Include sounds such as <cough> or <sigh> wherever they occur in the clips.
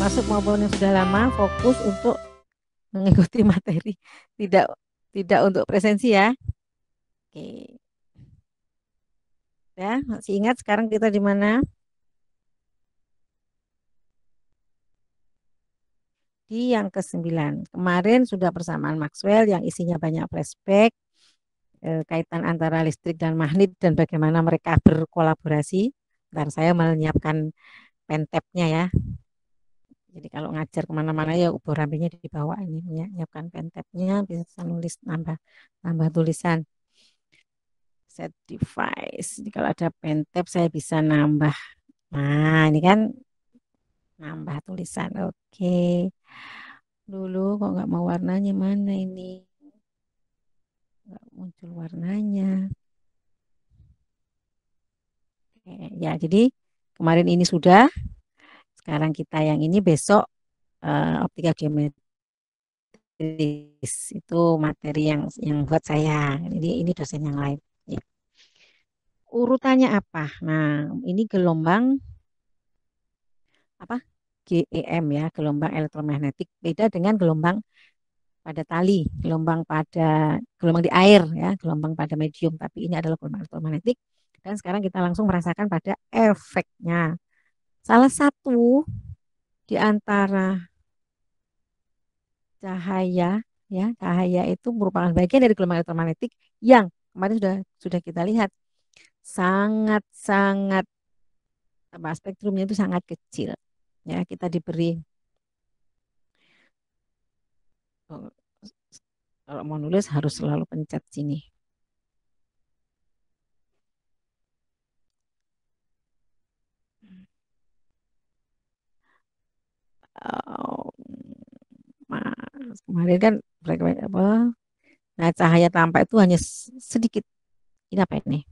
masuk maupun yang sudah lama fokus untuk mengikuti <laughs> materi, tidak tidak untuk presensi ya. Oke. Ya, masih ingat sekarang kita di mana? Di yang ke sembilan. Kemarin sudah persamaan Maxwell yang isinya banyak flashback eh, kaitan antara listrik dan magnet dan bagaimana mereka berkolaborasi. Dan saya menyiapkan pentepnya ya. Jadi kalau ngajar kemana-mana ya ubur rambinya bawah ini menyiapkan pentepnya bisa nulis nambah nambah tulisan set device. Jadi kalau ada pentep saya bisa nambah. Nah ini kan nambah tulisan. Oke. Okay. Dulu kok nggak mau warnanya mana ini? Nggak muncul warnanya. okay. ya jadi kemarin ini sudah sekarang kita yang ini besok uh, eh, optika geometris itu materi yang yang buat saya. Jadi ini dosen yang lain. Ya. Urutannya apa? Nah, ini gelombang apa? GEM ya, gelombang elektromagnetik beda dengan gelombang pada tali, gelombang pada gelombang di air ya, gelombang pada medium, tapi ini adalah gelombang elektromagnetik dan sekarang kita langsung merasakan pada efeknya. Salah satu di antara cahaya ya cahaya itu merupakan bagian dari gelombang elektromagnetik yang kemarin sudah sudah kita lihat sangat sangat apa spektrumnya itu sangat kecil ya kita diberi oh, kalau mau nulis harus selalu pencet sini Eh, kemarin kan frekuensi apa nah cahaya tampak itu hanya sedikit ini apa ini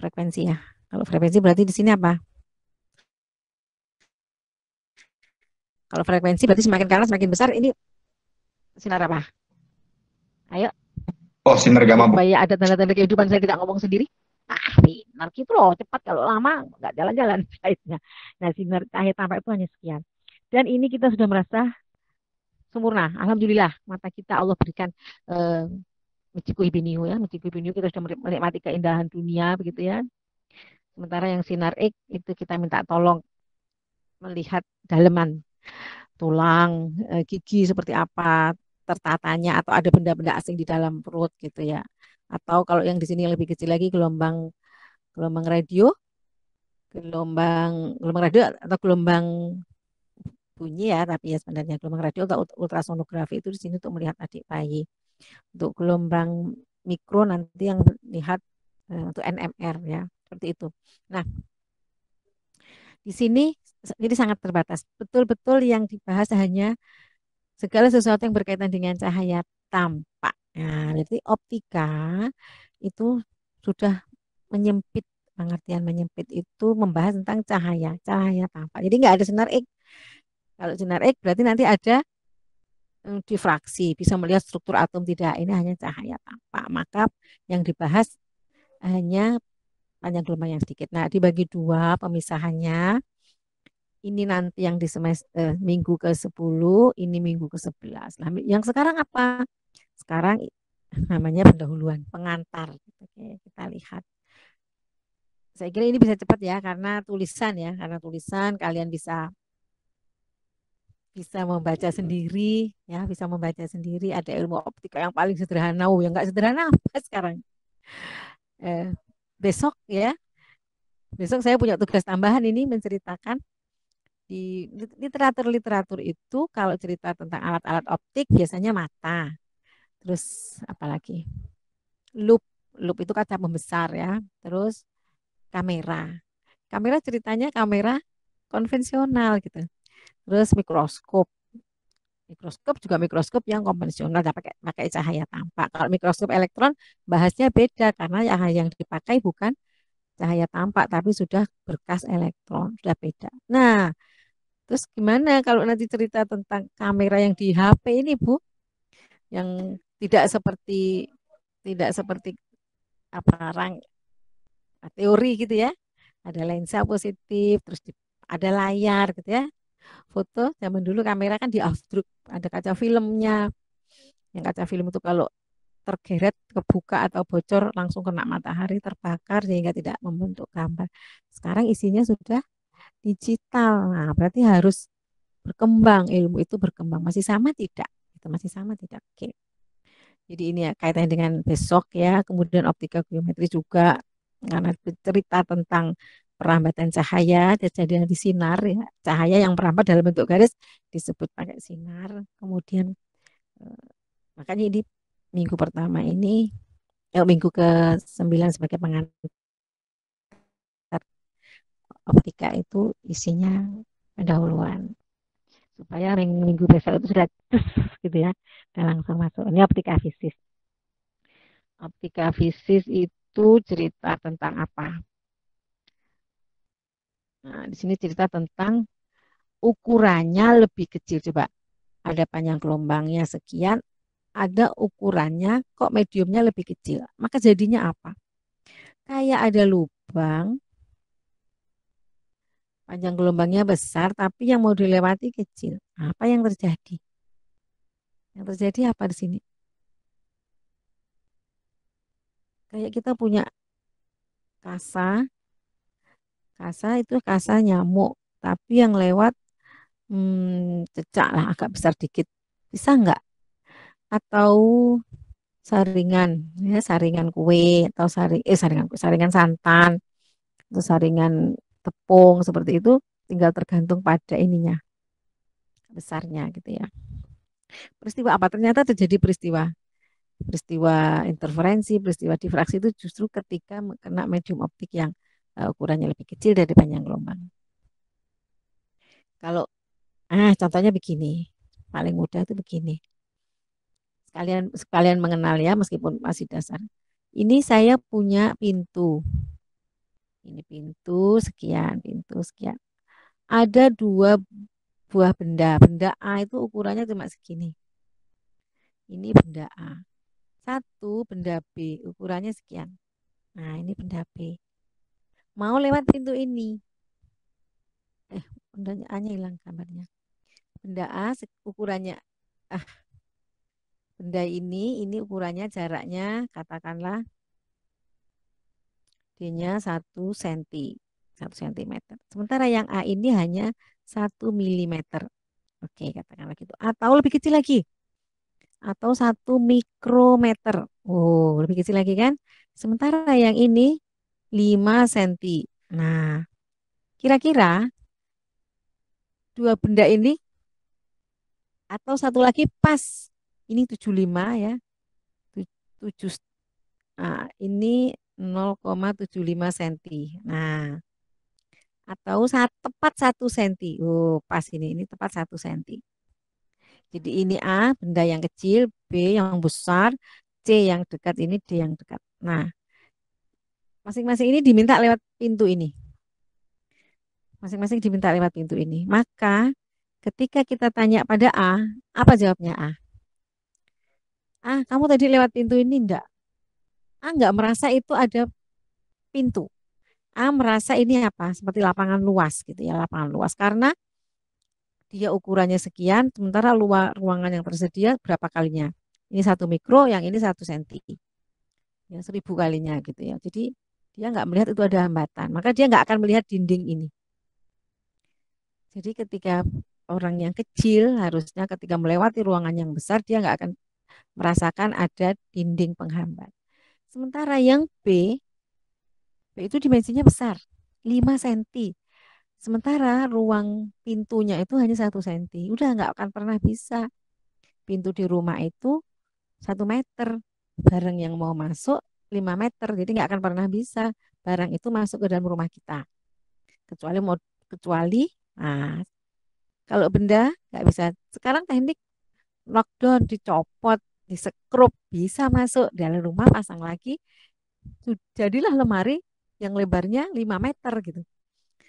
frekuensi ya kalau frekuensi berarti di sini apa kalau frekuensi berarti semakin karena semakin besar ini sinar apa ayo oh sinar gamma supaya ada tanda-tanda kehidupan saya tidak ngomong sendiri ah, ah sinar gitu loh cepat kalau lama nggak jalan-jalan saatnya. <laughs> nah sinar cahaya tampak itu hanya sekian dan ini kita sudah merasa sempurna alhamdulillah mata kita Allah berikan eh, mencikui biniu ya mencikui biniu kita sudah menikmati keindahan dunia begitu ya sementara yang sinar X itu kita minta tolong melihat daleman tulang eh, gigi seperti apa tertatanya atau ada benda-benda asing di dalam perut gitu ya atau kalau yang di sini yang lebih kecil lagi gelombang gelombang radio gelombang gelombang radio atau gelombang bunyi ya tapi ya sebenarnya gelombang radio atau ultrasonografi itu di sini untuk melihat adik bayi untuk gelombang mikro nanti yang lihat eh, untuk NMR ya seperti itu nah di sini jadi sangat terbatas betul-betul yang dibahas hanya segala sesuatu yang berkaitan dengan cahaya tampak Nah, berarti optika itu sudah menyempit pengertian menyempit itu membahas tentang cahaya, cahaya tampak. Jadi nggak ada sinar X. Kalau sinar X berarti nanti ada eh, difraksi, bisa melihat struktur atom tidak. Ini hanya cahaya tampak. Maka yang dibahas hanya panjang gelombang yang sedikit. Nah, dibagi dua pemisahannya. Ini nanti yang di semester eh, minggu ke-10, ini minggu ke-11. Nah, yang sekarang apa? Sekarang <laughs> namanya pendahuluan, pengantar. Gitu. Oke, kita lihat. Saya kira ini bisa cepat ya karena tulisan ya, karena tulisan kalian bisa bisa membaca iya. sendiri ya, bisa membaca sendiri ada ilmu optika yang paling sederhana, oh, yang nggak sederhana apa sekarang. <laughs> Eh, besok ya. Besok saya punya tugas tambahan ini menceritakan di literatur-literatur itu kalau cerita tentang alat-alat optik biasanya mata. Terus apalagi? Loop. Loop itu kaca membesar ya. Terus kamera. Kamera ceritanya kamera konvensional gitu. Terus mikroskop. Mikroskop juga mikroskop yang konvensional pakai pakai cahaya tampak. Kalau mikroskop elektron bahasnya beda karena yang dipakai bukan cahaya tampak tapi sudah berkas elektron, sudah beda. Nah, terus gimana kalau nanti cerita tentang kamera yang di HP ini, Bu? Yang tidak seperti tidak seperti apa rang teori gitu ya ada lensa positif terus di, ada layar gitu ya foto zaman dulu kamera kan di afdruk ada kaca filmnya yang kaca film itu kalau tergeret kebuka atau bocor langsung kena matahari terbakar sehingga tidak membentuk gambar sekarang isinya sudah digital nah berarti harus berkembang ilmu itu berkembang masih sama tidak itu masih sama tidak oke okay. Jadi ini ya kaitannya dengan besok ya, kemudian optika geometri juga karena cerita tentang perambatan cahaya, terjadi di sinar ya. Cahaya yang merambat dalam bentuk garis disebut pakai sinar. Kemudian eh, makanya di minggu pertama ini eh, minggu ke-9 sebagai pengantar optika itu isinya pendahuluan supaya minggu besok itu sudah gitu ya dan langsung masuk ini optika fisis optika fisis itu cerita tentang apa nah di sini cerita tentang ukurannya lebih kecil coba ada panjang gelombangnya sekian ada ukurannya kok mediumnya lebih kecil maka jadinya apa kayak ada lubang Panjang gelombangnya besar, tapi yang mau dilewati kecil. Apa yang terjadi? Yang terjadi apa di sini? Kayak kita punya kasa, kasa itu kasa nyamuk, tapi yang lewat hmm, cecak lah agak besar dikit, bisa nggak? Atau saringan, ya saringan kue atau saring eh saringan kue, saringan santan, atau saringan tepung seperti itu tinggal tergantung pada ininya besarnya gitu ya. Peristiwa apa? Ternyata terjadi peristiwa peristiwa interferensi, peristiwa difraksi itu justru ketika kena medium optik yang eh, ukurannya lebih kecil dari panjang gelombang. Kalau ah contohnya begini, paling mudah itu begini. Sekalian sekalian mengenal ya meskipun masih dasar. Ini saya punya pintu ini pintu sekian, pintu sekian. Ada dua buah benda. Benda A itu ukurannya cuma segini. Ini benda A. Satu benda B, ukurannya sekian. Nah, ini benda B. Mau lewat pintu ini. Eh, benda A-nya hilang gambarnya. Benda A ukurannya ah, benda ini ini ukurannya jaraknya katakanlah G-nya 1 cm. 1 cm. Sementara yang A ini hanya 1 mm. Oke, katakanlah gitu. Atau lebih kecil lagi. Atau 1 mikrometer. Oh, lebih kecil lagi kan? Sementara yang ini 5 cm. Nah, kira-kira dua benda ini atau satu lagi pas ini 75 ya. 7 uh, ah, ini 0,75 cm. Nah, atau saat, tepat 1 cm. Oh, pas ini, ini tepat 1 cm. Jadi ini A, benda yang kecil, B yang besar, C yang dekat, ini D yang dekat. Nah, masing-masing ini diminta lewat pintu ini. Masing-masing diminta lewat pintu ini. Maka ketika kita tanya pada A, apa jawabnya A? Ah, kamu tadi lewat pintu ini enggak? A nggak merasa itu ada pintu. A merasa ini apa? Seperti lapangan luas gitu ya, lapangan luas. Karena dia ukurannya sekian, sementara luar ruangan yang tersedia berapa kalinya. Ini satu mikro, yang ini satu senti. Ya, seribu kalinya gitu ya. Jadi dia nggak melihat itu ada hambatan. Maka dia nggak akan melihat dinding ini. Jadi ketika orang yang kecil harusnya ketika melewati ruangan yang besar dia nggak akan merasakan ada dinding penghambat. Sementara yang B, B itu dimensinya besar, 5 cm. Sementara ruang pintunya itu hanya satu senti. Udah nggak akan pernah bisa. Pintu di rumah itu satu meter. Barang yang mau masuk 5 meter. Jadi nggak akan pernah bisa barang itu masuk ke dalam rumah kita. Kecuali mau kecuali nah, kalau benda nggak bisa. Sekarang teknik lockdown dicopot di sekrup bisa masuk dalam rumah pasang lagi jadilah lemari yang lebarnya 5 meter gitu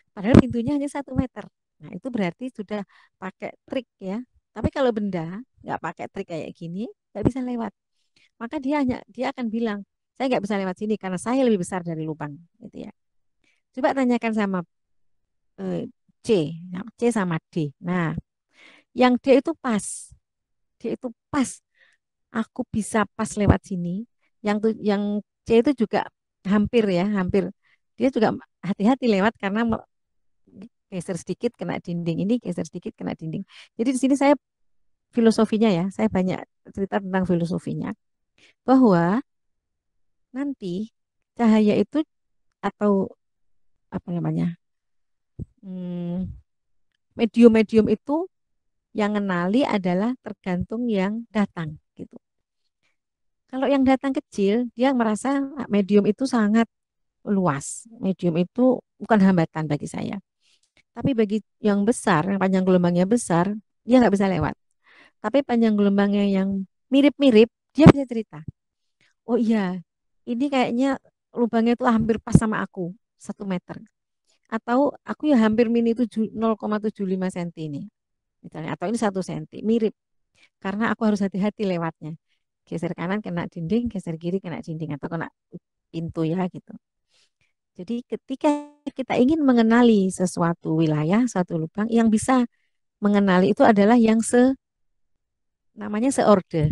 padahal pintunya hanya satu meter nah itu berarti sudah pakai trik ya tapi kalau benda nggak pakai trik kayak gini nggak bisa lewat maka dia hanya dia akan bilang saya nggak bisa lewat sini karena saya lebih besar dari lubang gitu ya coba tanyakan sama eh, C nah, C sama D nah yang D itu pas D itu pas aku bisa pas lewat sini yang yang C itu juga hampir ya hampir dia juga hati-hati lewat karena geser sedikit kena dinding ini geser sedikit kena dinding jadi di sini saya filosofinya ya saya banyak cerita tentang filosofinya bahwa nanti cahaya itu atau apa namanya hmm, medium-medium itu yang kenali adalah tergantung yang datang gitu. Kalau yang datang kecil, dia merasa ah, medium itu sangat luas. Medium itu bukan hambatan bagi saya. Tapi bagi yang besar, yang panjang gelombangnya besar, dia nggak bisa lewat. Tapi panjang gelombangnya yang mirip-mirip, dia bisa cerita. Oh iya, ini kayaknya lubangnya itu hampir pas sama aku, satu meter. Atau aku ya hampir mini 0,75 cm ini. Misalnya, atau ini satu senti, mirip karena aku harus hati-hati lewatnya geser kanan kena dinding geser kiri kena dinding atau kena pintu ya gitu jadi ketika kita ingin mengenali sesuatu wilayah suatu lubang yang bisa mengenali itu adalah yang se namanya seorde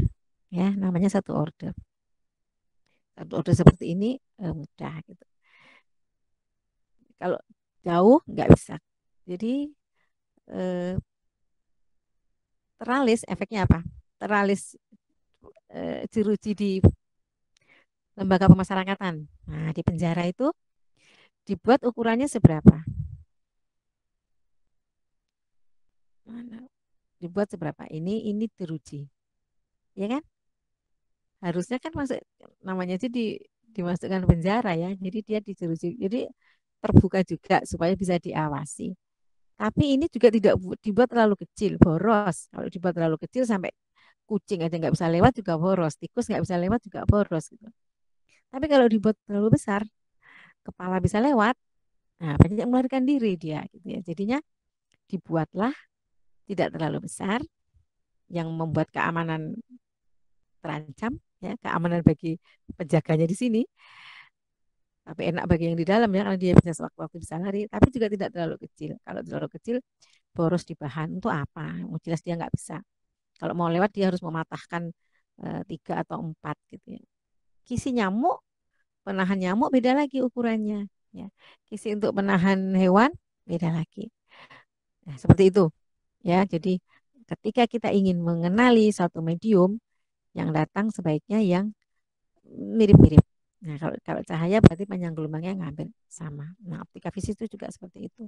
ya namanya satu order satu order seperti ini e, mudah gitu kalau jauh nggak bisa jadi e, teralis efeknya apa? Teralis e, eh, jeruji di lembaga pemasyarakatan. Nah, di penjara itu dibuat ukurannya seberapa? Mana? Dibuat seberapa? Ini ini jeruji. Ya kan? Harusnya kan masuk namanya itu di dimasukkan penjara ya. Jadi dia di jeruji. Jadi terbuka juga supaya bisa diawasi. Tapi ini juga tidak dibuat terlalu kecil, boros. Kalau dibuat terlalu kecil sampai kucing aja nggak bisa lewat juga boros, tikus nggak bisa lewat juga boros gitu. Tapi kalau dibuat terlalu besar, kepala bisa lewat, nah banyak melarikan diri dia gitu ya. Jadinya dibuatlah tidak terlalu besar yang membuat keamanan terancam ya, keamanan bagi penjaganya di sini tapi enak bagi yang di dalam ya karena dia bisa sewaktu-waktu bisa lari tapi juga tidak terlalu kecil kalau terlalu kecil boros di bahan untuk apa jelas dia nggak bisa kalau mau lewat dia harus mematahkan e, tiga atau empat gitu ya kisi nyamuk penahan nyamuk beda lagi ukurannya ya kisi untuk penahan hewan beda lagi nah, seperti itu ya jadi ketika kita ingin mengenali suatu medium yang datang sebaiknya yang mirip-mirip Nah, kalau, kalau cahaya berarti panjang gelombangnya ngambil sama. Nah, optika fisik itu juga seperti itu.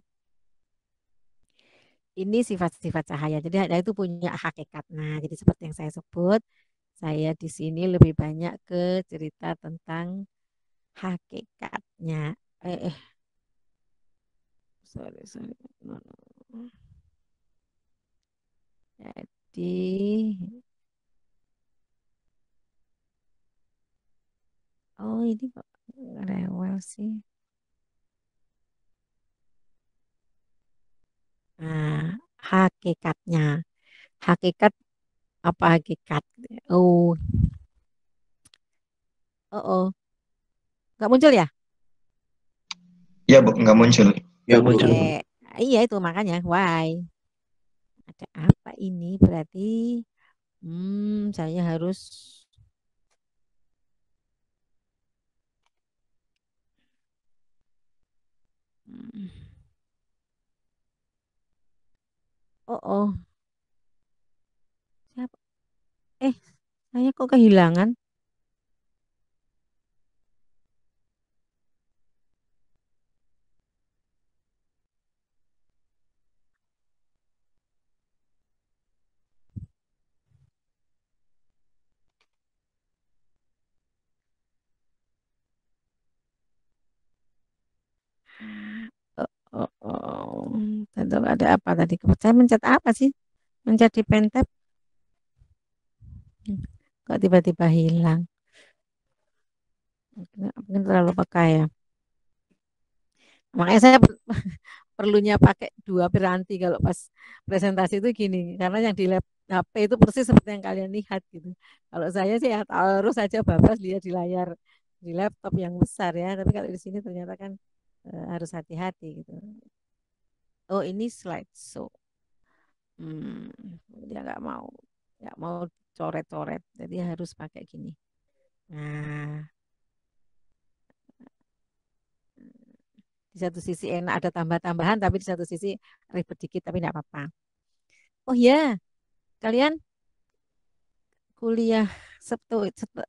Ini sifat-sifat cahaya. Jadi ada itu punya hakikat. Nah, jadi seperti yang saya sebut, saya di sini lebih banyak ke cerita tentang hakikatnya. Eh, eh. sorry, sorry. Jadi oh ini kok rewel sih nah hakikatnya hakikat apa hakikat oh oh oh Gak muncul ya ya bu nggak muncul ya okay. iya itu makanya why ada apa ini berarti hmm saya harus Oh, oh. Siapa? Eh, saya kok kehilangan? Oh, oh. ada apa tadi? Saya mencet apa sih? Mencet di pentap? Kok tiba-tiba hilang? Mungkin, terlalu peka ya. Makanya saya <laughs> perlunya pakai dua piranti kalau pas presentasi itu gini. Karena yang di lab HP itu persis seperti yang kalian lihat gitu. Kalau saya sih ya harus saja bablas lihat di layar di laptop yang besar ya. Tapi kalau di sini ternyata kan Eh, harus hati-hati gitu. Oh ini so, Hmm, dia nggak mau, nggak mau coret-coret, jadi harus pakai gini. Nah, di satu sisi enak ada tambah-tambahan, tapi di satu sisi ribet dikit, tapi nggak apa-apa. Oh ya, kalian kuliah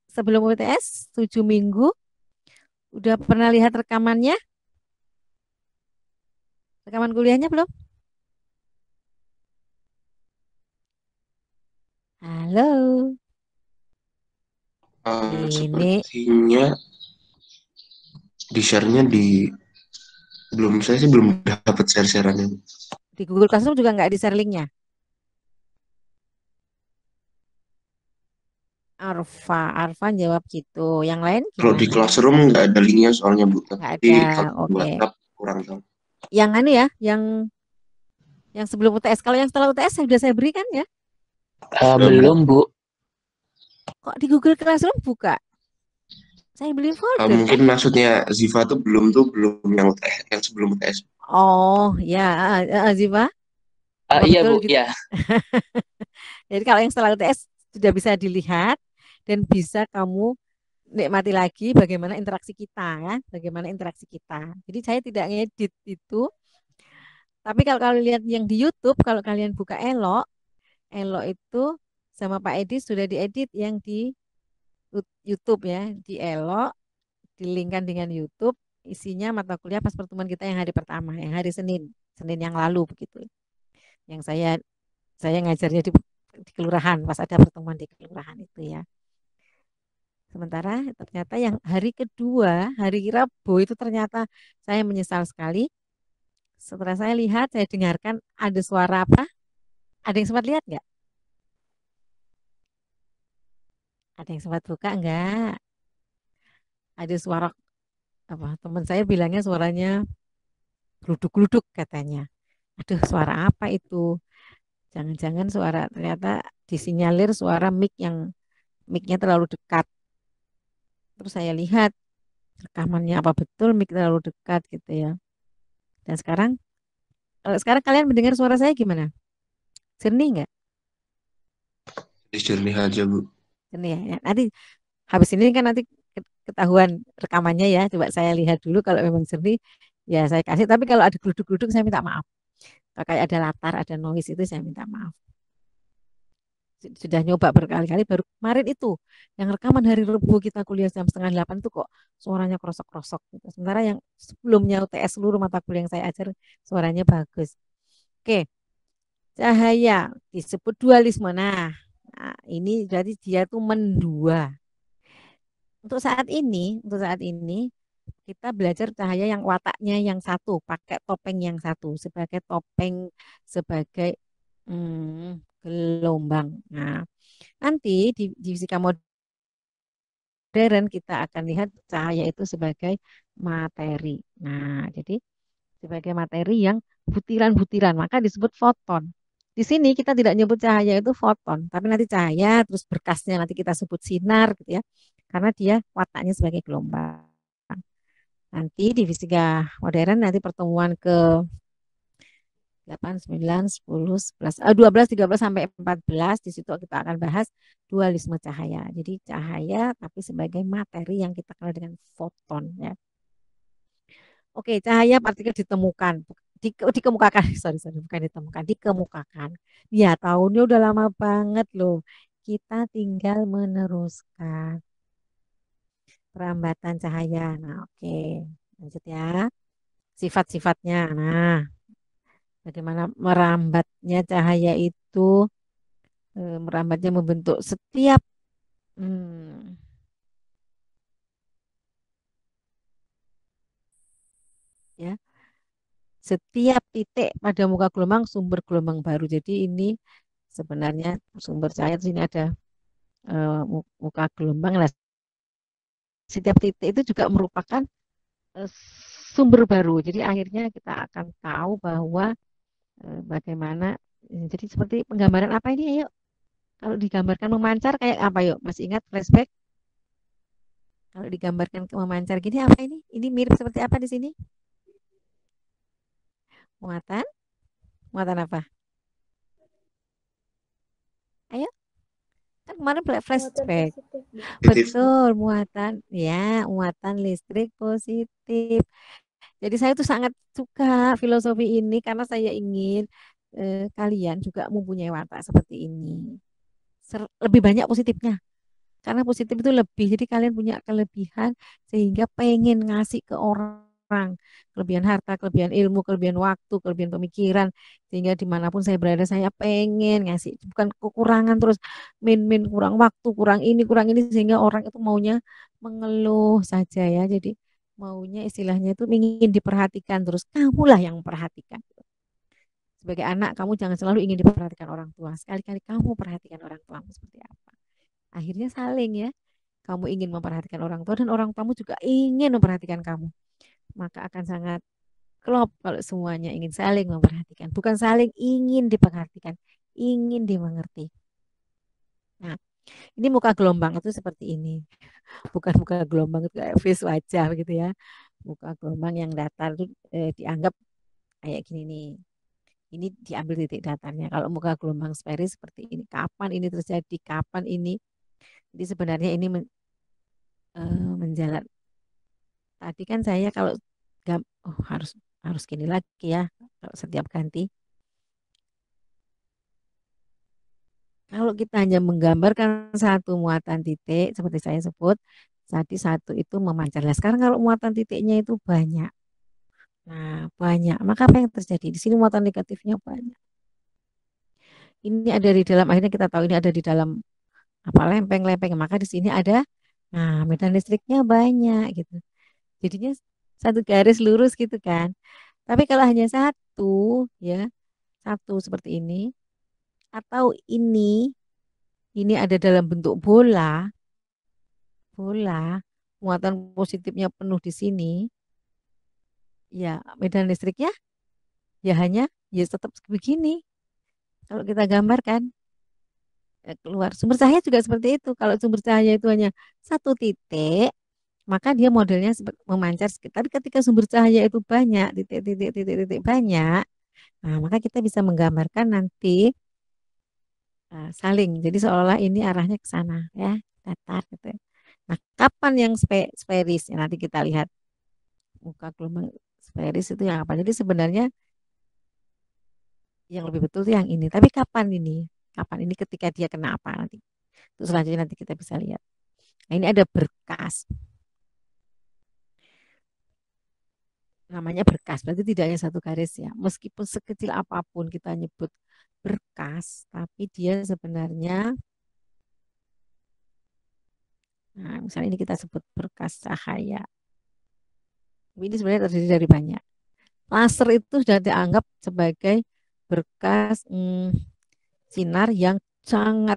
sebelum UTS tujuh minggu udah pernah lihat rekamannya? Rekaman kuliahnya belum? Halo. Um, ini sepertinya di share-nya di belum saya sih belum dapat share-shareannya. Di Google Classroom juga nggak di share linknya? Arfa, Arfa jawab gitu. Yang lain? Kalau di classroom nggak ada linknya soalnya bukan. Nggak ada. Oke. Okay. kurang tahu yang aneh ya, yang yang sebelum UTS. Kalau yang setelah UTS sudah saya berikan ya? Uh, belum, Bu. Kok di Google Classroom buka? Saya beli eh, folder. Uh, mungkin maksudnya Ziva tuh belum tuh belum yang UTS, yang sebelum UTS. Oh, ya, uh, Ziva. Uh, iya, Bu, gitu. iya. <laughs> Jadi kalau yang setelah UTS sudah bisa dilihat dan bisa kamu nikmati lagi bagaimana interaksi kita ya, bagaimana interaksi kita. Jadi saya tidak ngedit itu. Tapi kalau kalian lihat yang di YouTube, kalau kalian buka Elo, Elo itu sama Pak Edi sudah diedit yang di YouTube ya, di Elok, dilingkan dengan YouTube, isinya mata kuliah pas pertemuan kita yang hari pertama, yang hari Senin, Senin yang lalu begitu. Yang saya saya ngajarnya di, di kelurahan pas ada pertemuan di kelurahan itu ya. Sementara ternyata yang hari kedua, hari Rabu itu ternyata saya menyesal sekali. Setelah saya lihat, saya dengarkan ada suara apa? Ada yang sempat lihat nggak? Ada yang sempat buka nggak? Ada suara apa? Teman saya bilangnya suaranya geluduk geluduk katanya. Aduh, suara apa itu? Jangan-jangan suara ternyata disinyalir suara mic yang micnya terlalu dekat terus saya lihat rekamannya apa betul mic terlalu dekat gitu ya dan sekarang kalau sekarang kalian mendengar suara saya gimana jernih nggak jernih aja bu jernih ya, ya nanti habis ini kan nanti ketahuan rekamannya ya coba saya lihat dulu kalau memang jernih ya saya kasih tapi kalau ada geluduk-geluduk saya minta maaf kalau kayak ada latar ada noise itu saya minta maaf sudah nyoba berkali-kali baru kemarin itu yang rekaman hari Rabu kita kuliah jam setengah delapan tuh kok suaranya krosok-krosok gitu. sementara yang sebelumnya UTS seluruh mata kuliah yang saya ajar suaranya bagus oke cahaya disebut dualisme nah, nah ini berarti dia tuh mendua untuk saat ini untuk saat ini kita belajar cahaya yang wataknya yang satu pakai topeng yang satu sebagai topeng sebagai hmm, gelombang. Nah, nanti di, di fisika modern kita akan lihat cahaya itu sebagai materi. Nah, jadi sebagai materi yang butiran-butiran, maka disebut foton. Di sini kita tidak nyebut cahaya itu foton, tapi nanti cahaya terus berkasnya nanti kita sebut sinar gitu ya. Karena dia wataknya sebagai gelombang. Nanti di fisika modern nanti pertemuan ke 8, 9, 10, 11, 12, 13 sampai 14 di situ kita akan bahas dualisme cahaya. Jadi cahaya tapi sebagai materi yang kita kenal dengan foton ya. Oke, cahaya partikel ditemukan di, dikemukakan <laughs> sorry sorry bukan ditemukan dikemukakan. Ya tahunnya udah lama banget loh. Kita tinggal meneruskan perambatan cahaya. Nah, oke. Lanjut ya. Sifat-sifatnya. Nah, bagaimana merambatnya cahaya itu eh, merambatnya membentuk setiap hmm, ya setiap titik pada muka gelombang sumber gelombang baru jadi ini sebenarnya sumber cahaya di sini ada e, muka gelombang lah setiap titik itu juga merupakan e, sumber baru. Jadi akhirnya kita akan tahu bahwa Eh, bagaimana eh, jadi seperti penggambaran apa ini yuk kalau digambarkan memancar kayak apa yuk masih ingat flashback kalau digambarkan memancar gini apa ini ini mirip seperti apa di sini muatan muatan apa ayo kan kemarin flashback muatan betul muatan ya muatan listrik positif jadi saya tuh sangat suka filosofi ini karena saya ingin eh, kalian juga mempunyai watak seperti ini. Ser lebih banyak positifnya. Karena positif itu lebih. Jadi kalian punya kelebihan sehingga pengen ngasih ke orang kelebihan harta, kelebihan ilmu, kelebihan waktu, kelebihan pemikiran sehingga dimanapun saya berada saya pengen ngasih bukan kekurangan terus min-min kurang waktu, kurang ini, kurang ini sehingga orang itu maunya mengeluh saja ya. Jadi maunya istilahnya itu ingin diperhatikan terus kamulah yang memperhatikan sebagai anak kamu jangan selalu ingin diperhatikan orang tua sekali-kali kamu perhatikan orang tuamu seperti apa akhirnya saling ya kamu ingin memperhatikan orang tua dan orang tuamu juga ingin memperhatikan kamu maka akan sangat klop kalau semuanya ingin saling memperhatikan bukan saling ingin diperhatikan ingin dimengerti nah ini muka gelombang itu seperti ini. Bukan muka gelombang itu kayak face wajah gitu ya. Muka gelombang yang datar itu eh, dianggap kayak gini nih. Ini diambil titik datarnya. Kalau muka gelombang sferis seperti ini. Kapan ini terjadi? Kapan ini? Jadi sebenarnya ini men, eh, menjalar. Tadi kan saya kalau oh, harus harus gini lagi ya kalau setiap ganti Kalau kita hanya menggambarkan satu muatan titik, seperti saya sebut, tadi satu itu memancar. Nah, sekarang kalau muatan titiknya itu banyak. Nah, banyak. Maka apa yang terjadi? Di sini muatan negatifnya banyak. Ini ada di dalam, akhirnya kita tahu ini ada di dalam apa lempeng-lempeng. Maka di sini ada nah, medan listriknya banyak gitu. Jadinya satu garis lurus gitu kan. Tapi kalau hanya satu ya, satu seperti ini, atau ini ini ada dalam bentuk bola bola muatan positifnya penuh di sini ya medan listriknya ya hanya ya tetap begini kalau kita gambarkan ya keluar sumber cahaya juga seperti itu kalau sumber cahaya itu hanya satu titik maka dia modelnya memancar sekitar ketika sumber cahaya itu banyak titik-titik titik-titik banyak nah maka kita bisa menggambarkan nanti Nah, saling. Jadi seolah-olah ini arahnya ke sana ya, datar gitu. Ya. Nah, kapan yang spe Ya, nanti kita lihat muka gelombang sferis itu yang apa. Jadi sebenarnya yang lebih betul itu yang ini. Tapi kapan ini? Kapan ini ketika dia kena apa nanti? Terus selanjutnya nanti kita bisa lihat. Nah, ini ada berkas. Namanya berkas, berarti tidak hanya satu garis ya. Meskipun sekecil apapun kita nyebut berkas, tapi dia sebenarnya Nah, misalnya ini kita sebut berkas cahaya. Ini sebenarnya terdiri dari banyak. Laser itu sudah dianggap sebagai berkas hmm, sinar yang sangat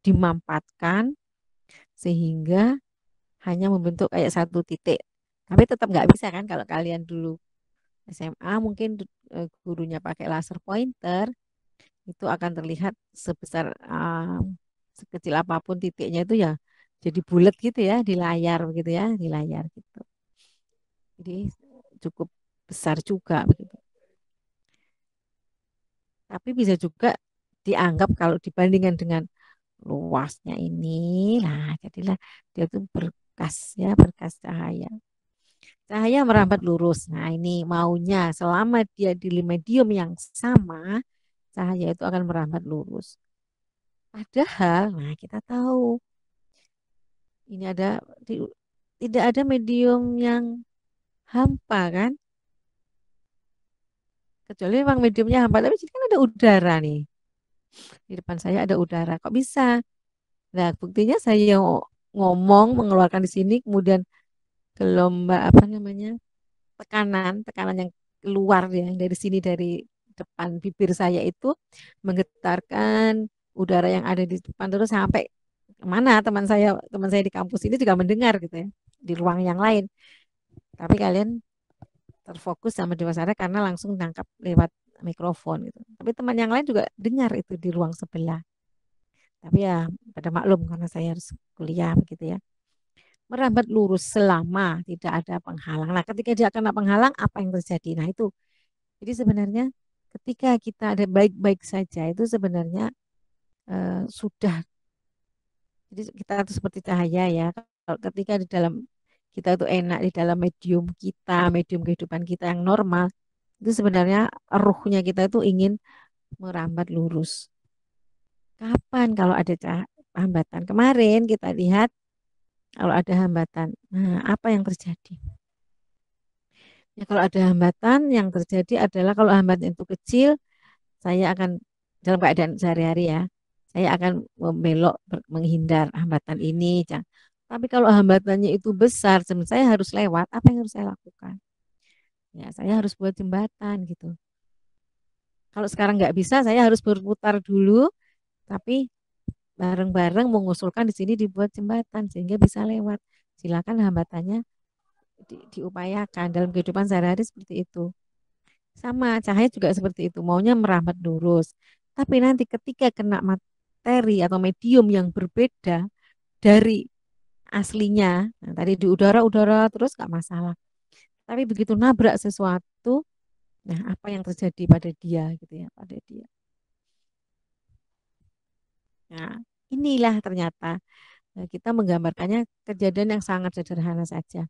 dimampatkan sehingga hanya membentuk kayak satu titik. Tapi tetap nggak bisa kan kalau kalian dulu SMA mungkin eh, gurunya pakai laser pointer, itu akan terlihat sebesar uh, sekecil apapun titiknya itu ya jadi bulat gitu ya di layar begitu ya di layar gitu jadi cukup besar juga begitu tapi bisa juga dianggap kalau dibandingkan dengan luasnya ini nah jadilah dia itu berkas ya berkas cahaya cahaya merambat lurus nah ini maunya selama dia di medium yang sama cahaya itu akan merambat lurus. Padahal, nah kita tahu ini ada tidak ada medium yang hampa kan? Kecuali memang mediumnya hampa, tapi jadi kan ada udara nih. Di depan saya ada udara, kok bisa? Nah, buktinya saya ngomong mengeluarkan di sini kemudian gelombang apa namanya? tekanan, tekanan yang keluar ya dari sini dari depan bibir saya itu menggetarkan udara yang ada di depan terus sampai mana teman saya teman saya di kampus ini juga mendengar gitu ya di ruang yang lain tapi kalian terfokus sama saya karena langsung nangkap lewat mikrofon gitu tapi teman yang lain juga dengar itu di ruang sebelah tapi ya pada maklum karena saya harus kuliah begitu ya merambat lurus selama tidak ada penghalang. Nah, ketika dia kena penghalang, apa yang terjadi? Nah, itu. Jadi sebenarnya ketika kita ada baik-baik saja itu sebenarnya uh, sudah jadi kita itu seperti cahaya ya kalau ketika di dalam kita itu enak di dalam medium kita medium kehidupan kita yang normal itu sebenarnya ruhnya kita itu ingin merambat lurus kapan kalau ada hambatan kemarin kita lihat kalau ada hambatan nah apa yang terjadi Ya, kalau ada hambatan yang terjadi adalah kalau hambatan itu kecil, saya akan dalam keadaan sehari-hari ya, saya akan membelok menghindar hambatan ini. Tapi kalau hambatannya itu besar, saya harus lewat, apa yang harus saya lakukan? Ya, saya harus buat jembatan gitu. Kalau sekarang nggak bisa, saya harus berputar dulu, tapi bareng-bareng mengusulkan di sini dibuat jembatan sehingga bisa lewat. Silakan hambatannya di, diupayakan dalam kehidupan sehari-hari seperti itu. Sama cahaya juga seperti itu, maunya merahmat lurus. Tapi nanti ketika kena materi atau medium yang berbeda dari aslinya, nah, tadi di udara-udara terus gak masalah. Tapi begitu nabrak sesuatu, nah apa yang terjadi pada dia gitu ya, pada dia. Nah, inilah ternyata eh, kita menggambarkannya kejadian yang sangat sederhana saja.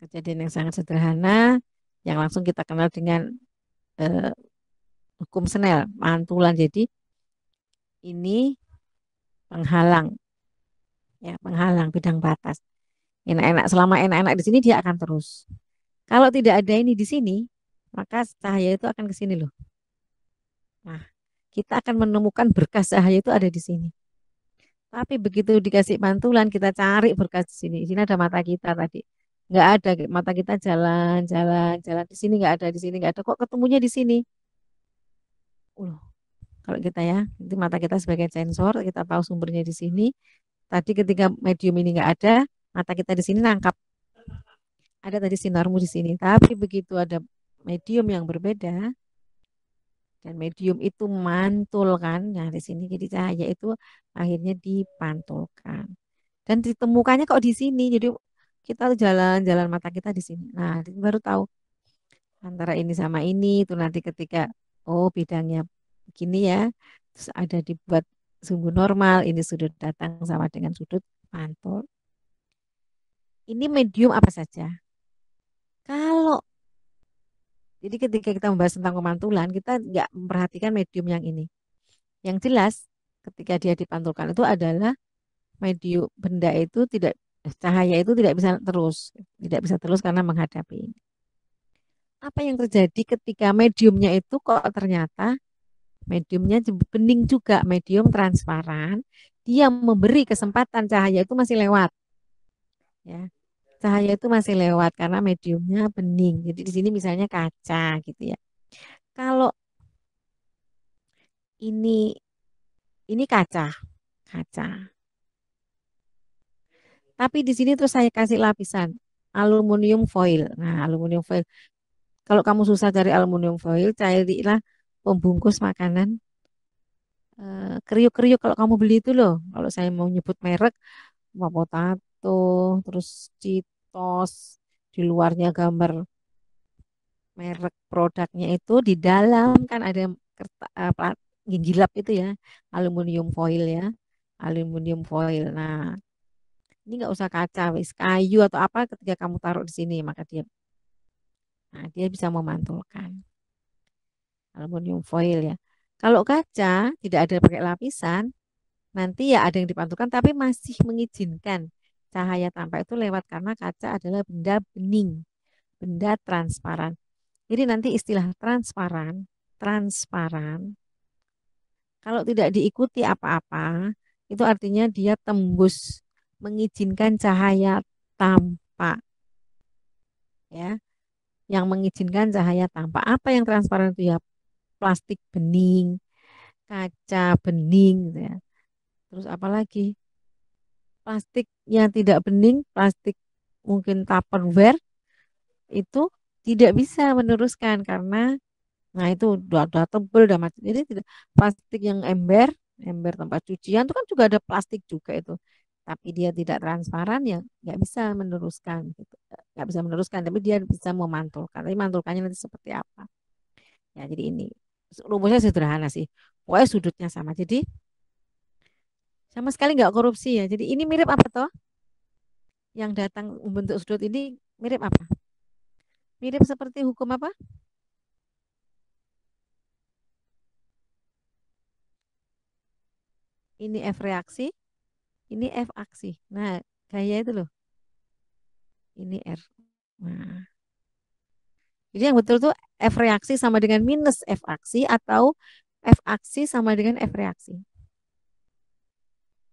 kejadian yang sangat sederhana yang langsung kita kenal dengan eh, hukum Snell, pantulan. Jadi ini penghalang ya penghalang bidang batas. Enak-enak selama enak-enak di sini dia akan terus. Kalau tidak ada ini di sini, maka cahaya itu akan ke sini loh. Nah, kita akan menemukan berkas cahaya itu ada di sini. Tapi begitu dikasih pantulan, kita cari berkas di sini. Di sini ada mata kita tadi nggak ada mata kita jalan jalan jalan di sini nggak ada di sini nggak ada kok ketemunya di sini uh, kalau kita ya nanti mata kita sebagai sensor kita tahu sumbernya di sini tadi ketika medium ini nggak ada mata kita di sini nangkap ada tadi sinarmu di sini tapi begitu ada medium yang berbeda dan medium itu mantul kan nah di sini jadi cahaya itu akhirnya dipantulkan dan ditemukannya kok di sini jadi kita jalan-jalan mata kita di sini. Nah, baru tahu antara ini sama ini itu nanti ketika oh bidangnya begini ya, terus ada dibuat sumbu normal, ini sudut datang sama dengan sudut pantul. Ini medium apa saja? Kalau jadi ketika kita membahas tentang pemantulan, kita nggak memperhatikan medium yang ini. Yang jelas ketika dia dipantulkan itu adalah medium benda itu tidak cahaya itu tidak bisa terus, tidak bisa terus karena menghadapi. Apa yang terjadi ketika mediumnya itu kok ternyata mediumnya bening juga, medium transparan, dia memberi kesempatan cahaya itu masih lewat. Ya. Cahaya itu masih lewat karena mediumnya bening. Jadi di sini misalnya kaca gitu ya. Kalau ini ini kaca, kaca. Tapi di sini terus saya kasih lapisan aluminium foil. Nah, aluminium foil. Kalau kamu susah cari aluminium foil, carilah pembungkus makanan eh, kriuk-kriuk kalau kamu beli itu loh. Kalau saya mau nyebut merek, Mapotato, terus Citos, di luarnya gambar merek produknya itu di dalam kan ada kertas uh, eh, gilap itu ya, aluminium foil ya, aluminium foil. Nah, ini nggak usah kaca wis kayu atau apa ketika kamu taruh di sini maka dia nah dia bisa memantulkan aluminium foil ya kalau kaca tidak ada pakai lapisan nanti ya ada yang dipantulkan tapi masih mengizinkan cahaya tampak itu lewat karena kaca adalah benda bening benda transparan jadi nanti istilah transparan transparan kalau tidak diikuti apa-apa itu artinya dia tembus mengizinkan cahaya tampak. Ya. Yang mengizinkan cahaya tampak. Apa yang transparan itu ya plastik bening, kaca bening gitu ya. Terus apa lagi? Plastik yang tidak bening, plastik mungkin tupperware itu tidak bisa meneruskan karena nah itu udah udah tebel udah macam ini tidak plastik yang ember ember tempat cucian itu kan juga ada plastik juga itu tapi dia tidak transparan ya nggak bisa meneruskan gitu nggak bisa meneruskan tapi dia bisa memantulkan tapi mantulkannya nanti seperti apa ya jadi ini rumusnya sederhana sih pokoknya sudutnya sama jadi sama sekali nggak korupsi ya jadi ini mirip apa toh yang datang membentuk sudut ini mirip apa mirip seperti hukum apa ini F reaksi ini F aksi. Nah, gaya itu loh. Ini R. Nah. Jadi yang betul tuh F reaksi sama dengan minus F aksi atau F aksi sama dengan F reaksi.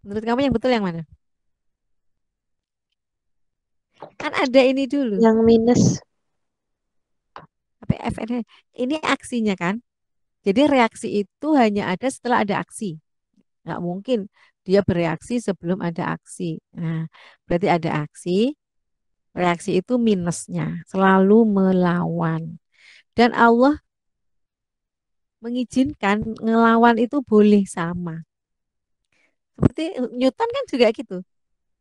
Menurut kamu yang betul yang mana? Kan ada ini dulu. Yang minus. tapi F Ini aksinya kan? Jadi reaksi itu hanya ada setelah ada aksi. Nggak mungkin dia bereaksi sebelum ada aksi. Nah, berarti ada aksi, reaksi itu minusnya, selalu melawan. Dan Allah mengizinkan melawan itu boleh sama. Seperti Newton kan juga gitu.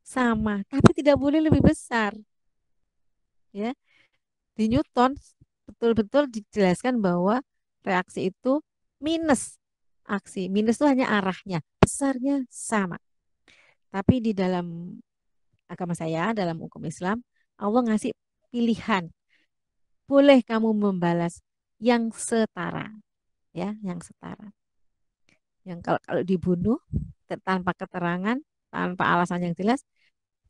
Sama, tapi tidak boleh lebih besar. Ya. Di Newton betul-betul dijelaskan bahwa reaksi itu minus aksi. Minus itu hanya arahnya besarnya sama. Tapi di dalam agama saya, dalam hukum Islam, Allah ngasih pilihan. Boleh kamu membalas yang setara. Ya, yang setara. Yang kalau, kalau dibunuh tanpa keterangan, tanpa alasan yang jelas,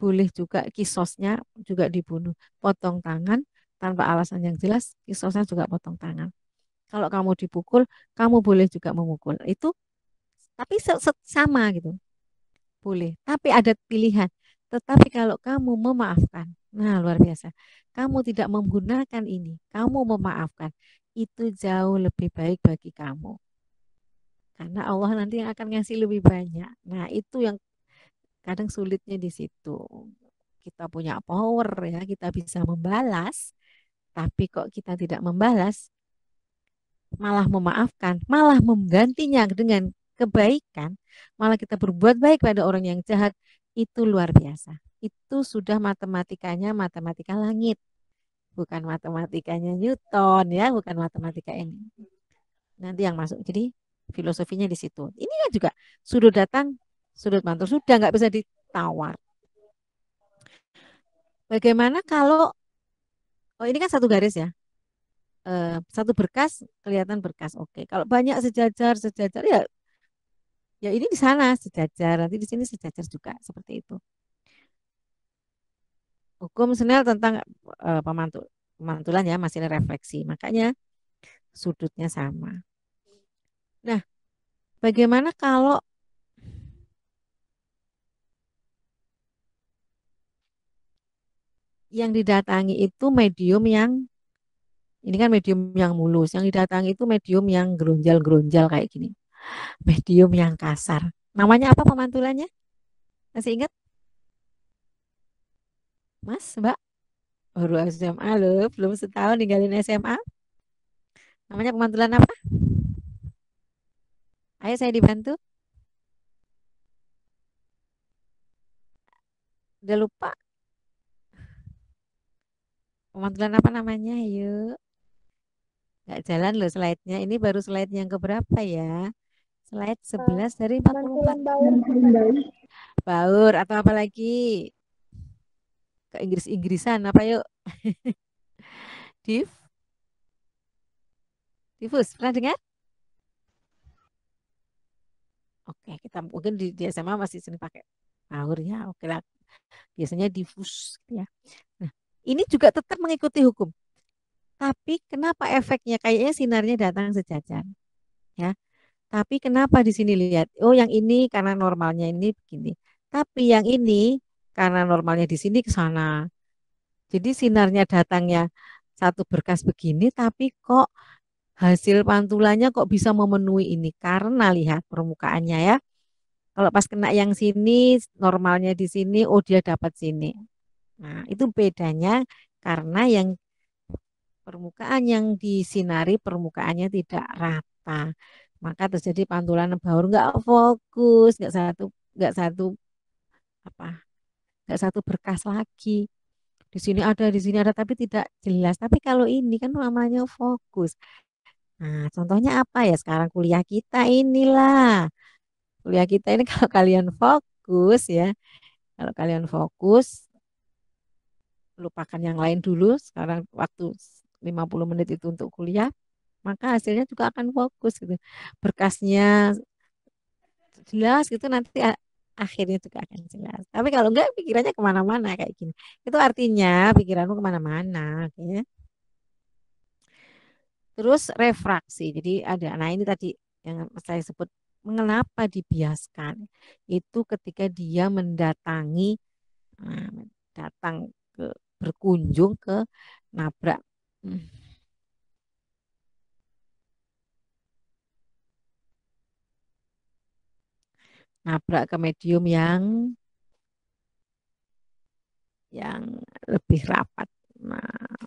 boleh juga kisosnya juga dibunuh. Potong tangan tanpa alasan yang jelas, kisosnya juga potong tangan. Kalau kamu dipukul, kamu boleh juga memukul. Itu tapi sama gitu boleh tapi ada pilihan tetapi kalau kamu memaafkan nah luar biasa kamu tidak menggunakan ini kamu memaafkan itu jauh lebih baik bagi kamu karena Allah nanti yang akan ngasih lebih banyak nah itu yang kadang sulitnya di situ kita punya power ya kita bisa membalas tapi kok kita tidak membalas malah memaafkan malah menggantinya dengan kebaikan, malah kita berbuat baik pada orang yang jahat, itu luar biasa. Itu sudah matematikanya matematika langit. Bukan matematikanya Newton ya, bukan matematika ini. Nanti yang masuk. Jadi filosofinya di situ. Ini kan juga sudut datang, sudut mantul. Sudah nggak bisa ditawar. Bagaimana kalau oh ini kan satu garis ya, eh, satu berkas kelihatan berkas oke. Kalau banyak sejajar sejajar ya ya ini di sana sejajar nanti di sini sejajar juga seperti itu hukum Snell tentang e, pemantul pemantulan ya masih refleksi makanya sudutnya sama nah bagaimana kalau yang didatangi itu medium yang ini kan medium yang mulus, yang didatangi itu medium yang gerunjal-gerunjal kayak gini medium yang kasar. Namanya apa pemantulannya? Masih ingat? Mas, Mbak? Baru SMA loh, belum setahun ninggalin SMA. Namanya pemantulan apa? Ayo saya dibantu. Udah lupa. Pemantulan apa namanya? Yuk. Gak jalan loh slide-nya. Ini baru slide yang keberapa ya? Slide 11 nah, dari 44. Baur atau apa lagi? Ke Inggris-Inggrisan apa yuk? <laughs> Div? Divus, pernah dengar? Oke, kita mungkin di, di SMA masih sering pakai baur ya. Oke lah. Biasanya difus gitu ya. Nah, ini juga tetap mengikuti hukum. Tapi kenapa efeknya kayaknya sinarnya datang sejajar? Ya. Tapi kenapa di sini lihat? Oh, yang ini karena normalnya ini begini. Tapi yang ini karena normalnya di sini ke sana. Jadi sinarnya datangnya satu berkas begini, tapi kok hasil pantulannya kok bisa memenuhi ini? Karena lihat permukaannya ya. Kalau pas kena yang sini, normalnya di sini, oh dia dapat sini. Nah, itu bedanya karena yang permukaan yang disinari permukaannya tidak rata maka terjadi pantulan baur nggak fokus nggak satu nggak satu apa nggak satu berkas lagi di sini ada di sini ada tapi tidak jelas tapi kalau ini kan namanya fokus nah contohnya apa ya sekarang kuliah kita inilah kuliah kita ini <laughs> kalau kalian fokus ya kalau kalian fokus lupakan yang lain dulu sekarang waktu 50 menit itu untuk kuliah maka hasilnya juga akan fokus gitu berkasnya jelas gitu nanti akhirnya juga akan jelas tapi kalau enggak pikirannya kemana-mana kayak gini itu artinya pikiranmu kemana-mana ya terus refraksi jadi ada nah ini tadi yang saya sebut mengapa dibiaskan itu ketika dia mendatangi nah, datang ke berkunjung ke nabrak hmm. nabrak ke medium yang yang lebih rapat. Nah,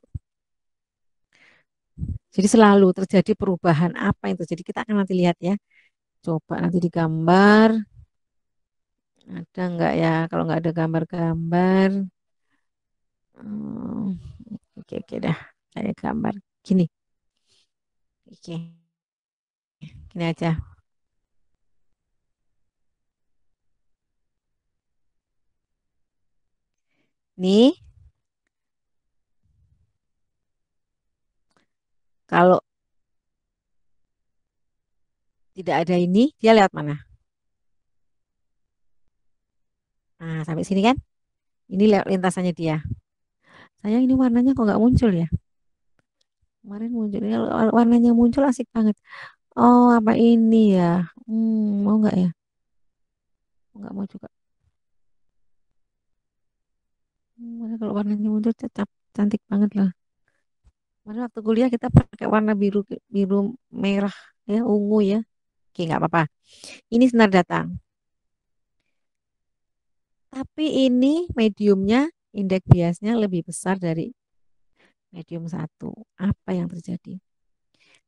jadi selalu terjadi perubahan apa itu? Jadi kita akan nanti lihat ya. Coba nanti digambar. Ada enggak ya? Kalau enggak ada gambar-gambar, hmm, oke oke dah. Saya gambar gini. Oke, gini aja. Ini kalau tidak ada ini, dia lewat mana? Nah, sampai sini kan? Ini lewat lintasannya dia. Sayang ini warnanya kok nggak muncul ya? Kemarin muncul ini ya, warnanya muncul asik banget. Oh, apa ini ya? Hmm, mau nggak ya? Nggak mau juga. Mana kalau warnanya mundur tetap cantik banget lah. Mana waktu kuliah kita pakai warna biru biru merah ya ungu ya. Oke nggak apa-apa. Ini senar datang. Tapi ini mediumnya indeks biasnya lebih besar dari medium satu. Apa yang terjadi?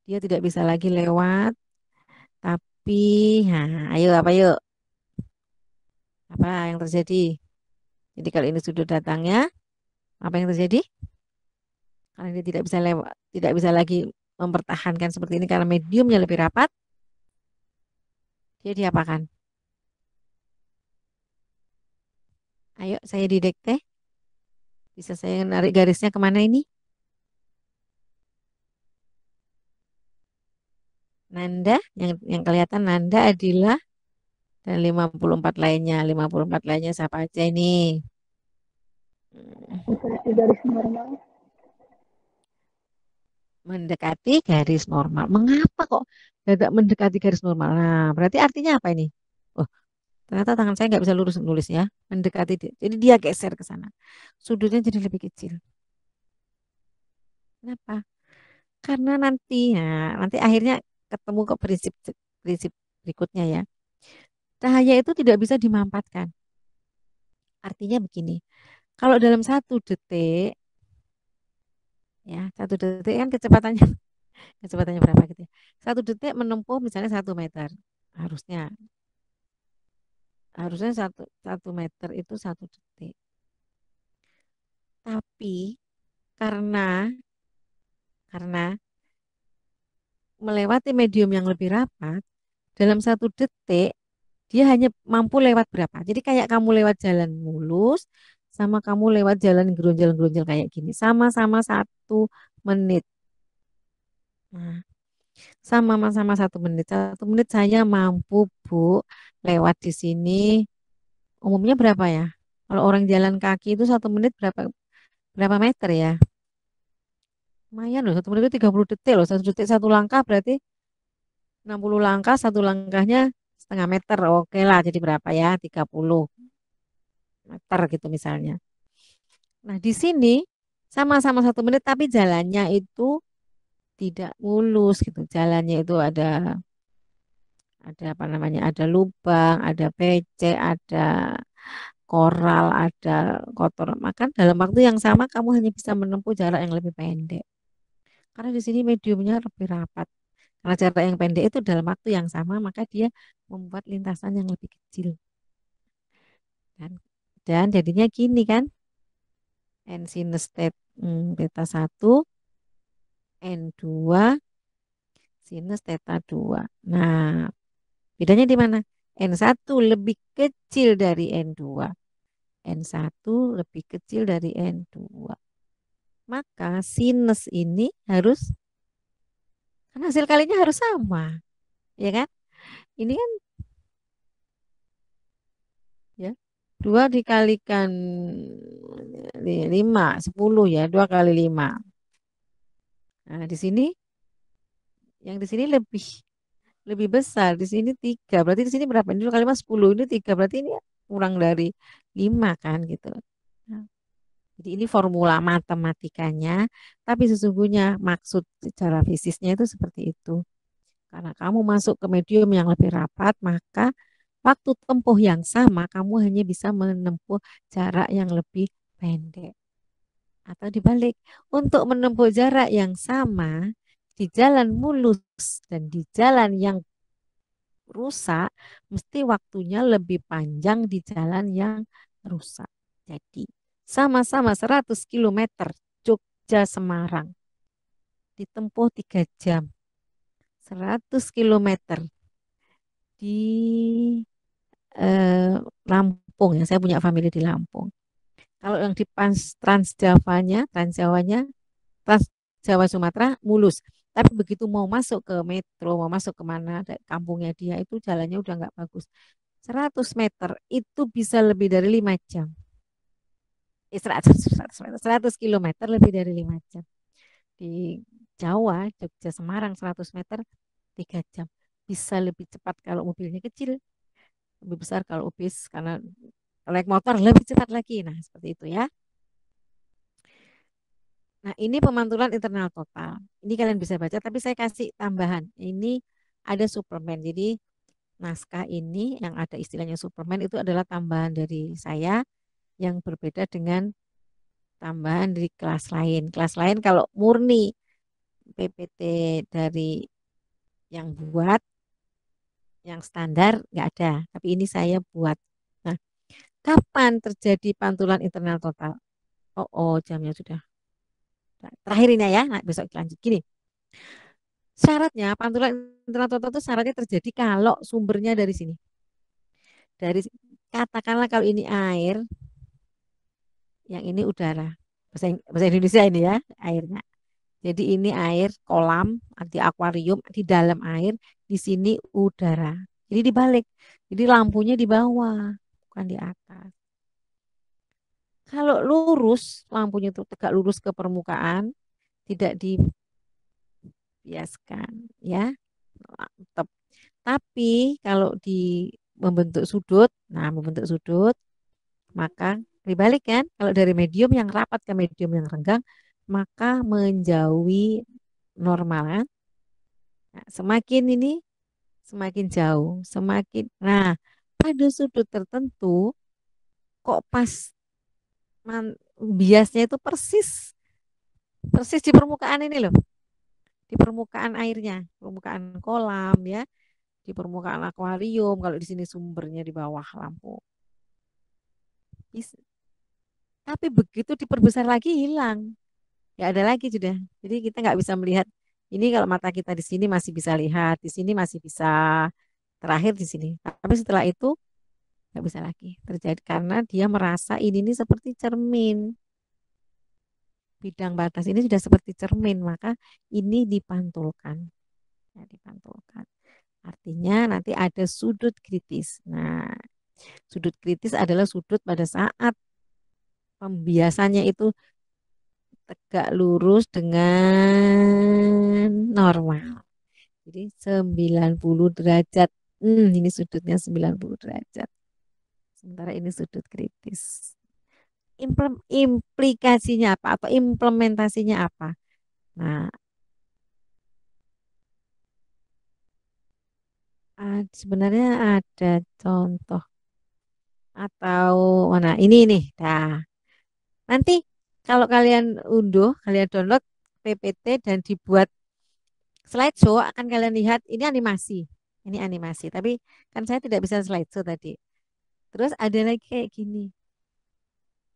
Dia tidak bisa lagi lewat. Tapi, nah, ayo apa yuk? Apa yang terjadi? Jadi kalau ini sudut datangnya, apa yang terjadi? Karena dia tidak bisa lewat, tidak bisa lagi mempertahankan seperti ini karena mediumnya lebih rapat, dia diapakan? Ayo saya didekte. Bisa saya narik garisnya kemana ini? Nanda, yang yang kelihatan Nanda adalah dan 54 lainnya, 54 lainnya siapa aja ini? Mendekati garis normal. Mendekati garis normal. Mengapa kok tidak mendekati garis normal? Nah, berarti artinya apa ini? Oh, ternyata tangan saya nggak bisa lurus nulis ya. Mendekati dia. Jadi dia geser ke sana. Sudutnya jadi lebih kecil. Kenapa? Karena nanti ya, nanti akhirnya ketemu ke prinsip prinsip berikutnya ya. Cahaya itu tidak bisa dimampatkan. Artinya begini, kalau dalam satu detik, ya satu detik kan kecepatannya <laughs> kecepatannya berapa gitu ya? Satu detik menempuh misalnya satu meter harusnya harusnya satu, satu meter itu satu detik. Tapi karena karena melewati medium yang lebih rapat dalam satu detik dia hanya mampu lewat berapa. Jadi kayak kamu lewat jalan mulus, sama kamu lewat jalan gerunjal-gerunjal kayak gini. Sama-sama satu menit. sama-sama nah, satu menit. Satu menit saya mampu, Bu, lewat di sini. Umumnya berapa ya? Kalau orang jalan kaki itu satu menit berapa berapa meter ya? Lumayan loh, satu menit itu 30 detik loh. Satu detik satu langkah berarti 60 langkah, satu langkahnya setengah meter oke okay lah jadi berapa ya 30 meter gitu misalnya nah di sini sama-sama satu menit tapi jalannya itu tidak mulus gitu jalannya itu ada ada apa namanya ada lubang ada becek ada koral ada kotor maka dalam waktu yang sama kamu hanya bisa menempuh jarak yang lebih pendek karena di sini mediumnya lebih rapat karena jarak yang pendek itu dalam waktu yang sama, maka dia membuat lintasan yang lebih kecil. Dan, dan jadinya gini kan, N sinus hmm, theta, 1, N2, sinus theta 2. Nah, bedanya di mana? N1 lebih kecil dari N2. N1 lebih kecil dari N2. Maka sinus ini harus Kan hasil kalinya harus sama. Ya kan? Ini kan ya. dua dikalikan lima sepuluh ya, dua kali lima. Nah, di sini yang di sini lebih lebih besar. Di sini 3. Berarti di sini berapa? Ini dua kali lima sepuluh ini tiga Berarti ini kurang dari lima kan gitu. Jadi ini formula matematikanya, tapi sesungguhnya maksud secara fisiknya itu seperti itu. Karena kamu masuk ke medium yang lebih rapat, maka waktu tempuh yang sama kamu hanya bisa menempuh jarak yang lebih pendek. Atau dibalik, untuk menempuh jarak yang sama di jalan mulus dan di jalan yang rusak, mesti waktunya lebih panjang di jalan yang rusak. Jadi sama-sama 100 km Jogja-Semarang. Ditempuh tiga jam. 100 km di eh, Lampung ya. Saya punya family di Lampung. Kalau yang di Trans Javanya, Trans nya Trans Jawa Sumatera mulus. Tapi begitu mau masuk ke metro, mau masuk ke mana kampungnya dia itu jalannya udah nggak bagus. 100 meter itu bisa lebih dari lima jam. 100, 100, 100 km lebih dari 5 jam. Di Jawa, Jogja, Semarang 100 meter 3 jam. Bisa lebih cepat kalau mobilnya kecil, lebih besar kalau ubis karena naik motor lebih cepat lagi. Nah, seperti itu ya. Nah, ini pemantulan internal total. Ini kalian bisa baca, tapi saya kasih tambahan. Ini ada suplemen. Jadi, naskah ini yang ada istilahnya suplemen itu adalah tambahan dari saya yang berbeda dengan tambahan di kelas lain. Kelas lain kalau murni PPT dari yang buat, yang standar nggak ada. Tapi ini saya buat. Nah, kapan terjadi pantulan internal total? Oh, oh jamnya sudah. Nah, terakhir ini ya, nah, besok lanjut. Gini, syaratnya pantulan internal total itu syaratnya terjadi kalau sumbernya dari sini. Dari katakanlah kalau ini air, yang ini udara. Bahasa, Indonesia ini ya airnya. Jadi ini air kolam anti akuarium di dalam air, di sini udara. Jadi dibalik. Jadi lampunya di bawah, bukan di atas. Kalau lurus, lampunya itu tegak lurus ke permukaan, tidak dibiaskan ya. Tetap. Tapi kalau di membentuk sudut, nah membentuk sudut, maka Dibalik kan, kalau dari medium yang rapat ke medium yang renggang, maka menjauhi normal kan. Nah, semakin ini semakin jauh, semakin. Nah, pada sudut tertentu kok pas man, biasnya itu persis persis di permukaan ini loh. Di permukaan airnya, permukaan kolam ya, di permukaan akuarium kalau di sini sumbernya di bawah lampu. Tapi begitu diperbesar lagi hilang. Ya ada lagi sudah. Jadi kita nggak bisa melihat ini kalau mata kita di sini masih bisa lihat, di sini masih bisa terakhir di sini. Tapi setelah itu nggak bisa lagi terjadi karena dia merasa ini ini seperti cermin. Bidang batas ini sudah seperti cermin, maka ini dipantulkan. Ya, dipantulkan. Artinya nanti ada sudut kritis. Nah, sudut kritis adalah sudut pada saat pembiasannya itu tegak lurus dengan normal. Jadi 90 derajat. Hmm, ini sudutnya 90 derajat. Sementara ini sudut kritis. Implikasinya apa atau implementasinya apa? Nah, sebenarnya ada contoh atau mana? Oh, ini nih dah Nanti kalau kalian unduh, kalian download PPT dan dibuat slideshow akan kalian lihat ini animasi. Ini animasi, tapi kan saya tidak bisa slideshow tadi. Terus ada lagi kayak gini.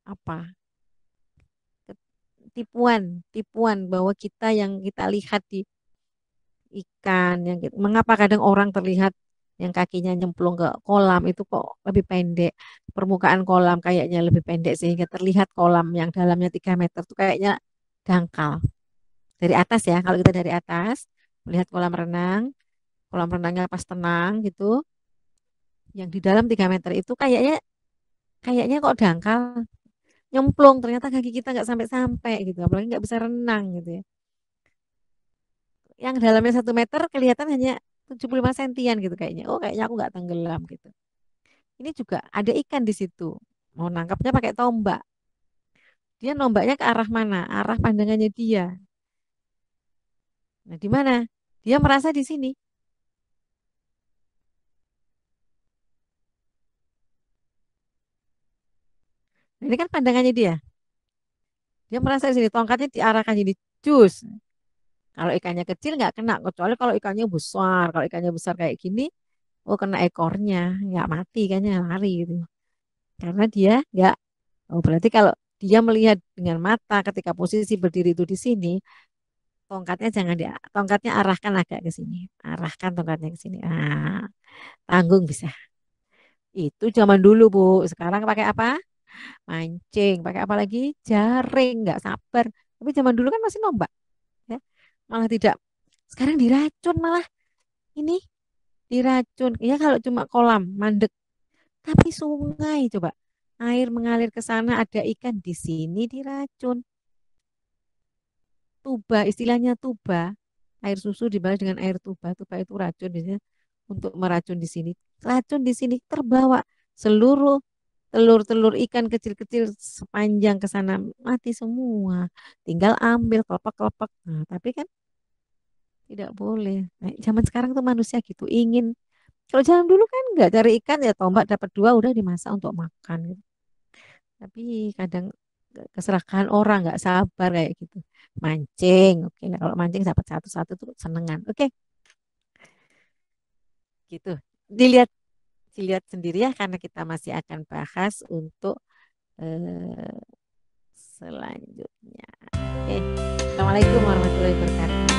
Apa? Tipuan, tipuan bahwa kita yang kita lihat di ikan yang mengapa kadang orang terlihat yang kakinya nyemplung ke kolam itu kok lebih pendek permukaan kolam kayaknya lebih pendek sehingga terlihat kolam yang dalamnya 3 meter itu kayaknya dangkal. Dari atas ya, kalau kita dari atas melihat kolam renang, kolam renangnya pas tenang gitu. Yang di dalam 3 meter itu kayaknya kayaknya kok dangkal. Nyemplung ternyata kaki kita nggak sampai-sampai gitu, apalagi nggak bisa renang gitu ya. Yang dalamnya satu meter kelihatan hanya 75 sentian gitu kayaknya. Oh, kayaknya aku nggak tenggelam gitu ini juga ada ikan di situ. Mau nangkapnya pakai tombak. Dia nombaknya ke arah mana? Arah pandangannya dia. Nah, di mana? Dia merasa di sini. Nah, ini kan pandangannya dia. Dia merasa di sini, tongkatnya diarahkan jadi jus. Kalau ikannya kecil nggak kena, kecuali kalau ikannya besar. Kalau ikannya besar kayak gini, oh kena ekornya nggak mati kayaknya lari gitu karena dia nggak oh berarti kalau dia melihat dengan mata ketika posisi berdiri itu di sini tongkatnya jangan di tongkatnya arahkan agak ke sini arahkan tongkatnya ke sini ah tanggung bisa itu zaman dulu bu sekarang pakai apa mancing pakai apa lagi jaring nggak sabar tapi zaman dulu kan masih nombak ya malah tidak sekarang diracun malah ini diracun. Ya kalau cuma kolam mandek. Tapi sungai coba. Air mengalir ke sana ada ikan di sini diracun. Tuba istilahnya tuba. Air susu dibalas dengan air tuba. Tuba itu racun biasanya untuk meracun di sini. Racun di sini terbawa seluruh telur-telur ikan kecil-kecil sepanjang ke sana mati semua. Tinggal ambil kelopak-kelopak. Nah, tapi kan tidak boleh nah, zaman sekarang tuh manusia gitu ingin kalau zaman dulu kan nggak cari ikan ya tombak dapat dua udah dimasak untuk makan gitu. tapi kadang keserakahan orang nggak sabar kayak gitu mancing oke okay. Nah, kalau mancing dapat satu satu tuh senengan oke okay. gitu dilihat dilihat sendiri ya karena kita masih akan bahas untuk eh, selanjutnya oke okay. assalamualaikum warahmatullahi wabarakatuh